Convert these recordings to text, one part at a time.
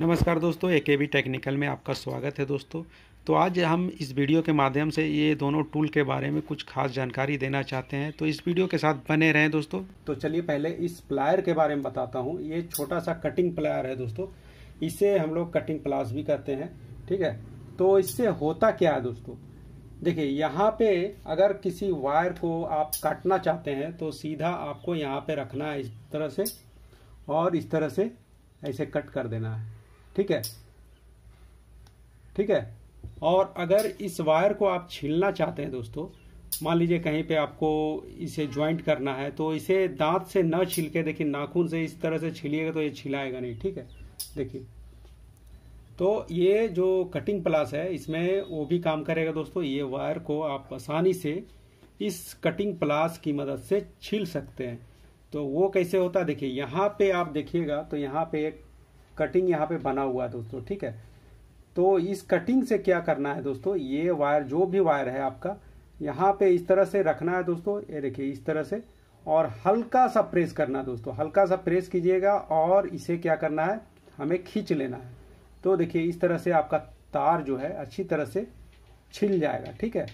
नमस्कार दोस्तों ए के बी टेक्निकल में आपका स्वागत है दोस्तों तो आज हम इस वीडियो के माध्यम से ये दोनों टूल के बारे में कुछ खास जानकारी देना चाहते हैं तो इस वीडियो के साथ बने रहें दोस्तों तो चलिए पहले इस प्लायर के बारे में बताता हूँ ये छोटा सा कटिंग प्लायर है दोस्तों इसे हम लोग कटिंग प्लास भी कहते हैं ठीक है तो इससे होता क्या है दोस्तों देखिए यहाँ पे अगर किसी वायर को आप काटना चाहते हैं तो सीधा आपको यहाँ पे रखना है इस तरह से और इस तरह से ऐसे कट कर देना है ठीक है ठीक है और अगर इस वायर को आप छीलना चाहते हैं दोस्तों मान लीजिए कहीं पे आपको इसे ज्वाइंट करना है तो इसे दांत से न छील के देखिए नाखून से इस तरह से छीलिएगा तो ये छिलाएगा नहीं ठीक है देखिए तो ये जो कटिंग प्लास है इसमें वो भी काम करेगा दोस्तों ये वायर को आप आसानी से इस कटिंग प्लास की मदद से छील सकते हैं तो वो कैसे होता है देखिए यहाँ पे आप देखिएगा तो यहाँ पे एक कटिंग यहाँ पे बना हुआ है दोस्तों ठीक है तो इस कटिंग से क्या करना है दोस्तों ये वायर जो भी वायर है आपका यहाँ पे इस तरह से रखना है दोस्तों ये देखिए इस तरह से और हल्का सा प्रेस करना है दोस्तों हल्का सा प्रेस कीजिएगा और इसे क्या करना है हमें खींच लेना है तो देखिए इस तरह से आपका तार जो है अच्छी तरह से छिल जाएगा ठीक है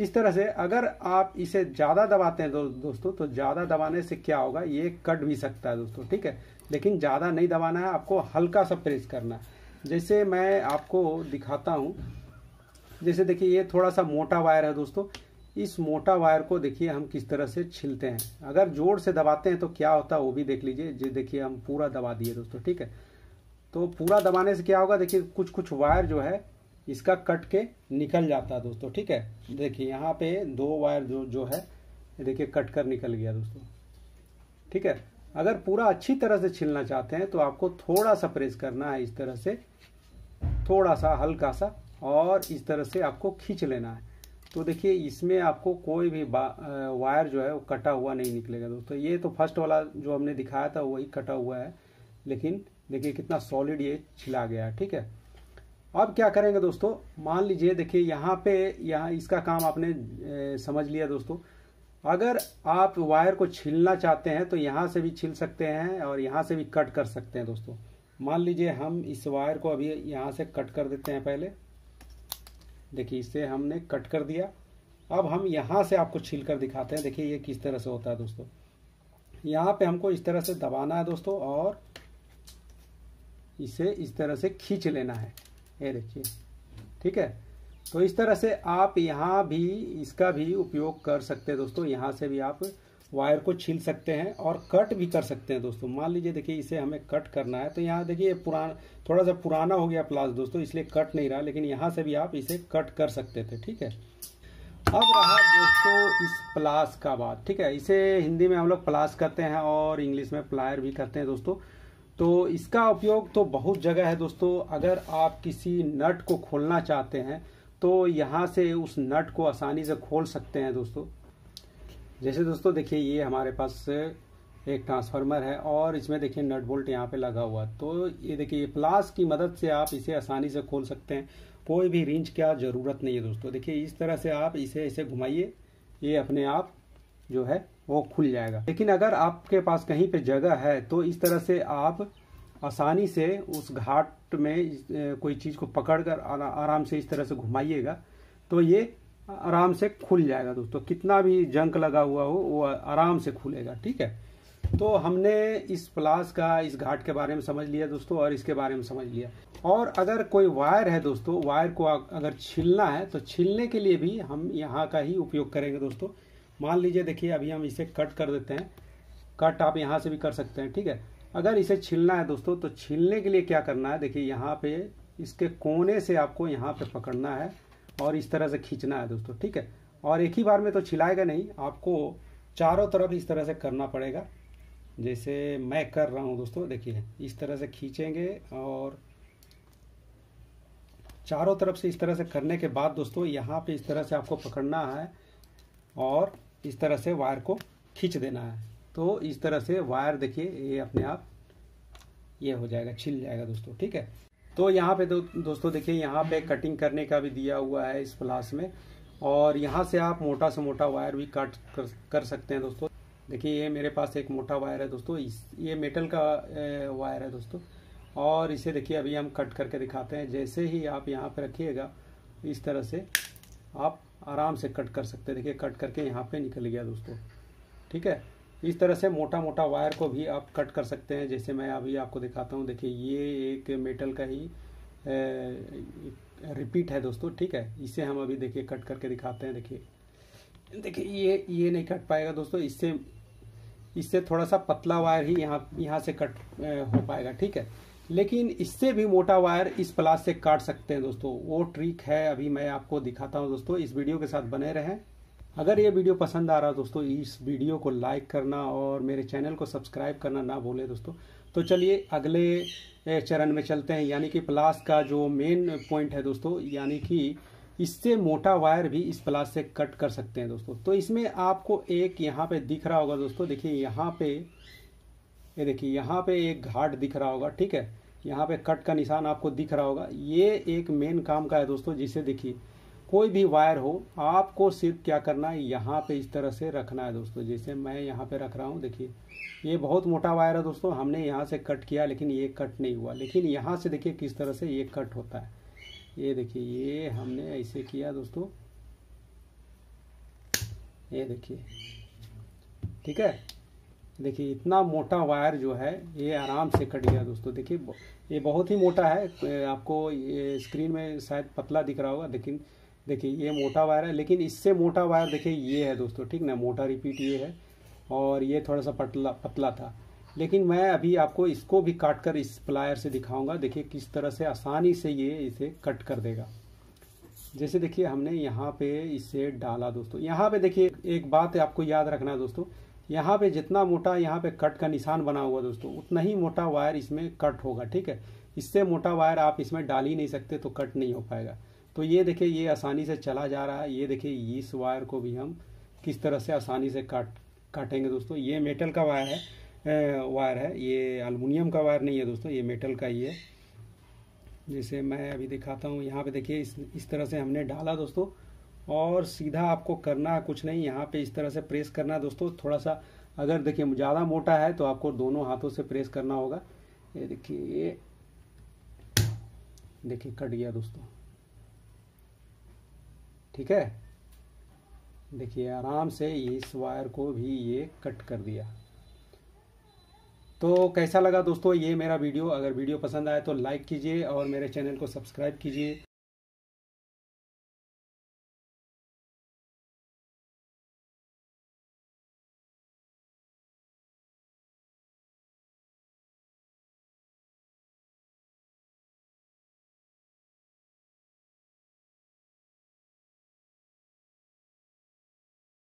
इस तरह से अगर आप इसे ज़्यादा दबाते हैं दो, दोस्तों तो ज़्यादा दबाने से क्या होगा ये कट भी सकता है दोस्तों ठीक है लेकिन ज़्यादा नहीं दबाना है आपको हल्का सा प्रेस करना है जैसे मैं आपको दिखाता हूँ जैसे देखिए ये थोड़ा सा मोटा वायर है दोस्तों इस मोटा वायर को देखिए हम किस तरह से छिलते हैं अगर जोर से दबाते हैं तो क्या होता है वो भी देख लीजिए जी देखिए हम पूरा दबा दिए दोस्तों ठीक है तो पूरा दबाने से क्या होगा देखिए कुछ कुछ वायर जो है इसका कट के निकल जाता है दोस्तों ठीक है देखिए यहाँ पे दो वायर जो जो है देखिए कट कर निकल गया दोस्तों ठीक है अगर पूरा अच्छी तरह से छिलना चाहते हैं तो आपको थोड़ा सा प्रेस करना है इस तरह से थोड़ा सा हल्का सा और इस तरह से आपको खींच लेना है तो देखिए इसमें आपको कोई भी वायर जो है वो कटा हुआ नहीं निकलेगा दोस्तों ये तो फर्स्ट वाला जो हमने दिखाया था वही कटा हुआ है लेकिन देखिए कितना सॉलिड ये छिला गया ठीक है अब क्या करेंगे दोस्तों मान लीजिए देखिए यहाँ पे यहाँ इसका काम आपने ए, समझ लिया दोस्तों अगर आप वायर को छीलना चाहते हैं तो यहाँ से भी छील सकते हैं और यहाँ से भी कट कर सकते हैं दोस्तों मान लीजिए हम इस वायर को अभी यहाँ से कट कर देते हैं पहले देखिए इसे हमने कट कर दिया अब हम यहाँ से आपको छील कर दिखाते हैं देखिए ये किस तरह से होता है दोस्तों यहाँ पे हमको इस तरह से दबाना है दोस्तों और इसे इस तरह से खींच लेना है ये देखिए ठीक है तो इस तरह से आप यहाँ भी इसका भी उपयोग कर सकते हैं दोस्तों यहाँ से भी आप वायर को छील सकते हैं और कट भी कर सकते हैं दोस्तों मान लीजिए देखिए इसे हमें कट करना है तो यहाँ देखिए पुराना थोड़ा सा पुराना हो गया प्लास दोस्तों इसलिए कट नहीं रहा लेकिन यहाँ से भी आप इसे कट कर सकते थे ठीक है अब रहा दोस्तों इस प्लास का बात ठीक है इसे हिंदी में हम लोग प्लास कहते हैं और इंग्लिश में प्लायर भी कहते हैं दोस्तों तो इसका उपयोग तो बहुत जगह है दोस्तों अगर आप किसी नट को खोलना चाहते हैं तो यहाँ से उस नट को आसानी से खोल सकते हैं दोस्तों जैसे दोस्तों देखिए ये हमारे पास एक ट्रांसफार्मर है और इसमें देखिए नट बोल्ट यहाँ पे लगा हुआ तो ये देखिए प्लास की मदद से आप इसे आसानी से खोल सकते हैं कोई भी रिंच क्या ज़रूरत नहीं है दोस्तों देखिए इस तरह से आप इसे इसे घुमाइए ये अपने आप जो है वो खुल जाएगा लेकिन अगर आपके पास कहीं पे जगह है तो इस तरह से आप आसानी से उस घाट में कोई चीज़ को पकड़ कर आराम से इस तरह से घुमाइएगा तो ये आराम से खुल जाएगा दोस्तों कितना भी जंक लगा हुआ हो वो आराम से खुलेगा ठीक है तो हमने इस प्लास का इस घाट के बारे में समझ लिया दोस्तों और इसके बारे में समझ लिया और अगर कोई वायर है दोस्तों वायर को अगर छीलना है तो छीलने के लिए भी हम यहाँ का ही उपयोग करेंगे दोस्तों मान लीजिए देखिए अभी हम इसे कट कर देते हैं कट आप यहाँ से भी कर सकते हैं ठीक है अगर इसे छीलना है दोस्तों तो छीलने के लिए क्या करना है देखिए यहाँ पे इसके कोने से आपको यहाँ पे पकड़ना है और इस तरह से खींचना है दोस्तों ठीक है और एक ही बार में तो छिलाएगा नहीं आपको चारों तरफ इस तरह से करना पड़ेगा जैसे मैं कर रहा हूँ दोस्तों देखिए इस तरह से खींचेंगे और चारों तरफ से इस तरह से करने के बाद दोस्तों यहाँ पे इस तरह से आपको पकड़ना है और इस तरह से वायर को खींच देना है तो इस तरह से वायर देखिए ये अपने आप ये हो जाएगा छिल जाएगा दोस्तों ठीक है तो यहाँ पे दो, दोस्तों देखिए यहाँ पे कटिंग करने का भी दिया हुआ है इस प्लास में और यहाँ से आप मोटा से मोटा वायर भी काट कर, कर सकते हैं दोस्तों देखिए ये मेरे पास एक मोटा वायर है दोस्तों इस ये मेटल का वायर है दोस्तों और इसे देखिए अभी हम कट करके दिखाते हैं जैसे ही आप यहाँ पर रखिएगा इस तरह से आप आराम से कट कर सकते हैं देखिए कट करके यहाँ पे निकल गया दोस्तों ठीक है इस तरह से मोटा मोटा वायर को भी आप कट कर सकते हैं जैसे मैं अभी आपको दिखाता हूँ देखिए ये एक मेटल का ही रिपीट है दोस्तों ठीक है इसे हम अभी देखिए कट करके दिखाते हैं देखिए देखिए ये ये नहीं कट पाएगा दोस्तों इससे इससे थोड़ा सा पतला वायर ही यहाँ यहाँ से कट हो पाएगा ठीक है लेकिन इससे भी मोटा वायर इस प्लास से काट सकते हैं दोस्तों वो ट्रिक है अभी मैं आपको दिखाता हूँ दोस्तों इस वीडियो के साथ बने रहें अगर ये वीडियो पसंद आ रहा है दोस्तों इस वीडियो को लाइक करना और मेरे चैनल को सब्सक्राइब करना ना भूलें दोस्तों तो चलिए अगले चरण में चलते हैं यानी कि प्लास का जो मेन पॉइंट है दोस्तों यानी कि इससे मोटा वायर भी इस प्लास से कट कर सकते हैं दोस्तों तो इसमें आपको एक यहाँ पे दिख रहा होगा दोस्तों देखिए यहाँ पे ये देखिए यहाँ पे एक घाट दिख रहा होगा ठीक है यहाँ पे कट का निशान आपको दिख रहा होगा ये एक मेन काम का है दोस्तों जिसे देखिए कोई भी वायर हो आपको सिर्फ क्या करना है यहाँ पे इस तरह से रखना है दोस्तों जैसे मैं यहाँ पे रख रहा हूँ देखिए ये बहुत मोटा वायर है दोस्तों हमने यहाँ से कट किया लेकिन ये कट नहीं हुआ लेकिन यहाँ से देखिए किस तरह से ये कट होता है ये देखिए ये हमने ऐसे किया दोस्तों ये देखिए ठीक है देखिए इतना मोटा वायर जो है ये आराम से कट गया दोस्तों देखिए ये बहुत ही मोटा है आपको ये स्क्रीन में शायद पतला दिख रहा होगा लेकिन देखिए ये मोटा वायर है लेकिन इससे मोटा वायर देखिए ये है दोस्तों ठीक ना मोटा रिपीट ये है और ये थोड़ा सा पतला पतला था लेकिन मैं अभी आपको इसको भी काट कर इस प्लायर से दिखाऊंगा देखिए किस तरह से आसानी से ये इसे कट कर देगा जैसे देखिए हमने यहाँ पे इसे डाला दोस्तों यहाँ पे देखिए एक बात आपको याद रखना है दोस्तों यहाँ पे जितना मोटा यहाँ पे कट का निशान बना हुआ दोस्तों उतना ही मोटा वायर इसमें कट होगा ठीक है इससे मोटा वायर आप इसमें डाल ही नहीं सकते तो कट नहीं हो पाएगा तो ये देखिए ये आसानी से चला जा रहा है ये देखिए इस वायर को भी हम किस तरह से आसानी से काट काटेंगे दोस्तों ये मेटल का वायर है वायर है ये अलमुनियम का वायर नहीं है दोस्तों ये मेटल का ही है जैसे मैं अभी दिखाता हूँ यहाँ पे देखिए इस इस तरह से हमने डाला दोस्तों और सीधा आपको करना कुछ नहीं यहाँ पे इस तरह से प्रेस करना है दोस्तों थोड़ा सा अगर देखिए ज़्यादा मोटा है तो आपको दोनों हाथों से प्रेस करना होगा ये देखिए ये देखिए कट गया दोस्तों ठीक है देखिए आराम से इस वायर को भी ये कट कर दिया तो कैसा लगा दोस्तों ये मेरा वीडियो अगर वीडियो पसंद आए तो लाइक कीजिए और मेरे चैनल को सब्सक्राइब कीजिए